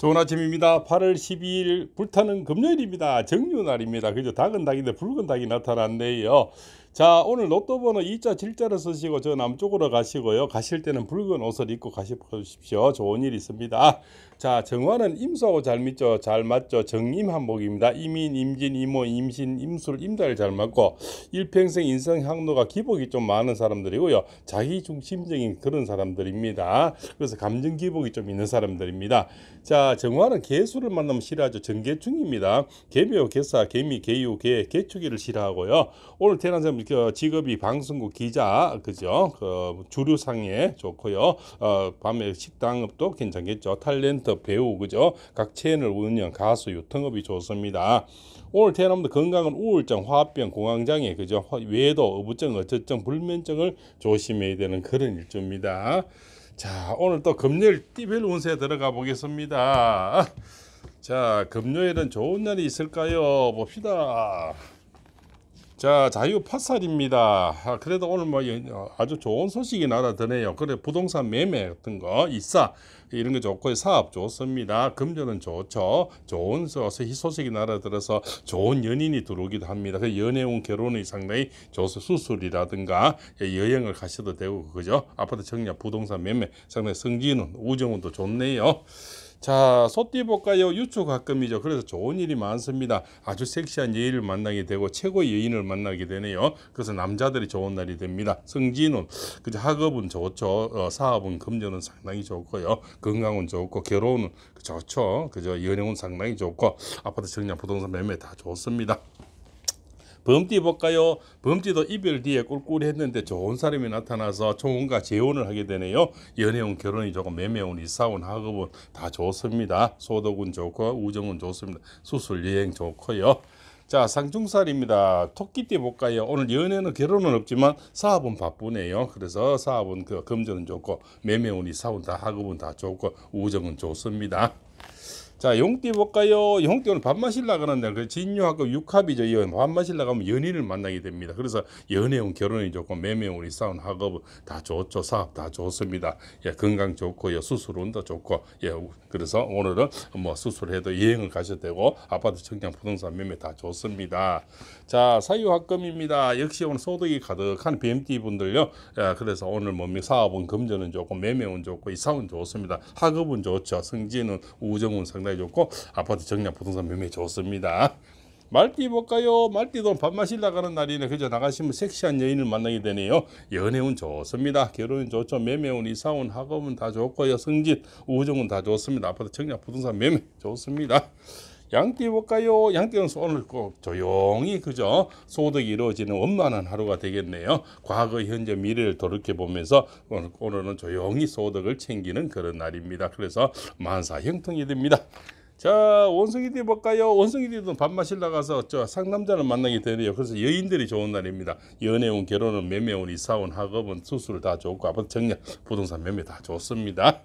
좋은 아침입니다. 8월 12일 불타는 금요일입니다. 정유날입니다. 그죠? 닭은 닭인데 붉은 닭이 나타났네요. 자 오늘 로또 번호 2자 7자를 쓰시고 저 남쪽으로 가시고요. 가실 때는 붉은 옷을 입고 가십시오. 좋은 일 있습니다. 자 정화는 임수하고 잘맞죠잘 맞죠. 정임 한복입니다. 이민, 임진, 이모 임신, 임술, 임자를잘 맞고 일평생 인생 향로가 기복이 좀 많은 사람들이고요. 자기 중심적인 그런 사람들입니다. 그래서 감정 기복이 좀 있는 사람들입니다. 자 정화는 개수를 만나면 싫어하죠. 정계충입니다. 개묘, 개사, 개미, 개유, 개, 개축이를 싫어하고요. 오늘 태어난 사람 그 직업이 방송국 기자 그죠 그 주류상에 좋고요 어, 밤에 식당업도 괜찮겠죠 탤런트 배우 그죠 각 채널 운영 가수 유통업이 좋습니다 오늘 태어남도 건강은 우울증 화병 합 공황장애 그죠 외도 어부증 어쩌증 불면증을 조심해야 되는 그런 일조입니다 자 오늘 또 금요일 띠별 운세 들어가 보겠습니다 자 금요일은 좋은 날이 있을까요 봅시다 자 자유 파살입니다 아, 그래도 오늘 뭐 어, 아주 좋은 소식이 날아드네요 그래 부동산 매매 같은 거있사 이런 게 좋고 사업 좋습니다 금전은 좋죠 좋은 소식이 날아들어서 좋은 연인이 들어오기도 합니다 그 연애운 결혼이 상당히 좋아 수술이라든가 예, 여행을 가셔도 되고 그죠 아파트 청약 부동산 매매 상당히 성진은 우정운도 좋네요 자, 소띠볼까요? 유추가끔이죠. 그래서 좋은 일이 많습니다. 아주 섹시한 예의를 만나게 되고 최고의 여인을 만나게 되네요. 그래서 남자들이 좋은 날이 됩니다. 승진은 그저 학업은 좋죠. 어, 사업은 금전은 상당히 좋고요. 건강은 좋고 결혼은 좋죠. 그저 연애운 상당히 좋고 아파트, 청량 부동산 매매 다 좋습니다. 범띠 볼까요? 범띠도 이별 뒤에 꿀꿀 했는데 좋은 사람이 나타나서 초혼과 재혼을 하게 되네요. 연애운, 결혼이 조금 매매운, 이사운, 학업은다 좋습니다. 소득은 좋고 우정은 좋습니다. 수술, 여행 좋고요. 자 상중살입니다. 토끼띠 볼까요? 오늘 연애는 결혼은 없지만 사업은 바쁘네요. 그래서 사업은 그 금전은 좋고 매매운이 사운 다 학업은 다 좋고 우정은 좋습니다. 자 용띠 볼까요? 용띠 오늘 밥 마실라 그러는데 그 진유하고 육합이죠. 이밥 마실라 가면 연인을 만나게 됩니다. 그래서 연애운 결혼이 좋고 매매운이 싸운 학업 은다 좋죠. 사업 다 좋습니다. 예, 건강 좋고요. 예, 수술운도 좋고 예, 그래서 오늘은 뭐 수술해도 여행을 가셔도 되고 아파트 청약 부동산 매매 다 좋습니다. 자 사유학금입니다. 역시 오늘 소득이 가득한 b m 분들요. 예, 그래서 오늘 뭐 사업은 금전은 좋고 매매운 좋고 이사운 좋습니다. 학업은 좋죠. 승진은 우정운 상당 상당히 좋고 아파트 정량 부동산 매매 좋습니다. 말띠 볼까요? 말띠도 밥 마실 나가는 날이네. 그저 나가시면 섹시한 여인을 만나게 되네요. 연애운 좋습니다. 결혼은 좋죠. 매매운, 이사운, 학업은 다 좋고요. 성진, 우정은 다 좋습니다. 아파트 청약, 부동산 매매 좋습니다. 양띠볼까요양띠워서 오늘 꼭 조용히 그저 소득이 이루어지는 원만한 하루가 되겠네요. 과거, 현재, 미래를 돌이켜보면서 오늘, 오늘은 조용히 소득을 챙기는 그런 날입니다. 그래서 만사 형통이 됩니다. 자 원숭이 띠 볼까요 원숭이 띠도밥맛실 나가서 저 상남자를 만나게 되네요 그래서 여인들이 좋은 날입니다 연애운 결혼은 매매운 이사운 학업은 수술 다 좋고 아파트 정략 부동산 매매 다 좋습니다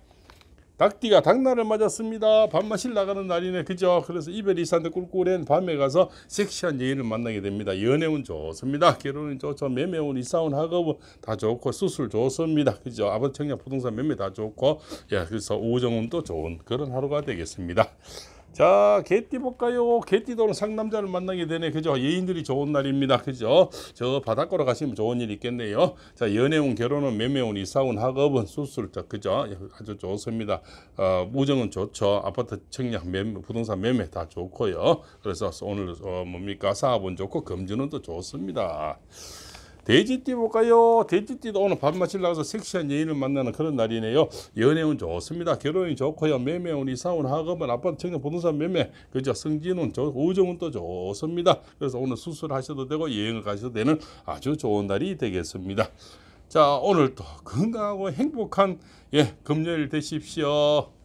닭띠가 닭날을 맞았습니다. 밥맛이 나가는 날이네. 그죠? 그래서 이별 이 있었는데 꿀꿀한 밤에 가서 섹시한 예인을 만나게 됩니다. 연애운 좋습니다. 결혼은 좋죠. 매매운, 이사운, 학업은 다 좋고 수술 좋습니다. 그죠? 아버지 청년 부동산 매매 다 좋고 야 그래서 우정운도 좋은 그런 하루가 되겠습니다. 자, 개띠 볼까요? 개띠 도 상남자를 만나게 되네. 그죠? 예인들이 좋은 날입니다. 그죠? 저 바닷가로 가시면 좋은 일 있겠네요. 자, 연애운, 결혼은, 매매운, 이사운, 학업은, 수술자. 그죠? 아주 좋습니다. 어, 우정은 좋죠. 아파트 청약, 매매, 부동산 매매 다 좋고요. 그래서 오늘, 어, 뭡니까? 사업은 좋고, 금전은 또 좋습니다. 돼지띠 볼까요? 돼지띠도 오늘 밥마시나 가서 섹시한 여인을 만나는 그런 날이네요. 연애운 좋습니다. 결혼이 좋고요. 매매운, 이사운, 학업은 아파트 청년 부동산 매매, 그죠? 승진운, 우정운 또 좋습니다. 그래서 오늘 수술하셔도 되고 여행을 가셔도 되는 아주 좋은 날이 되겠습니다. 자, 오늘도 건강하고 행복한 예, 금요일 되십시오.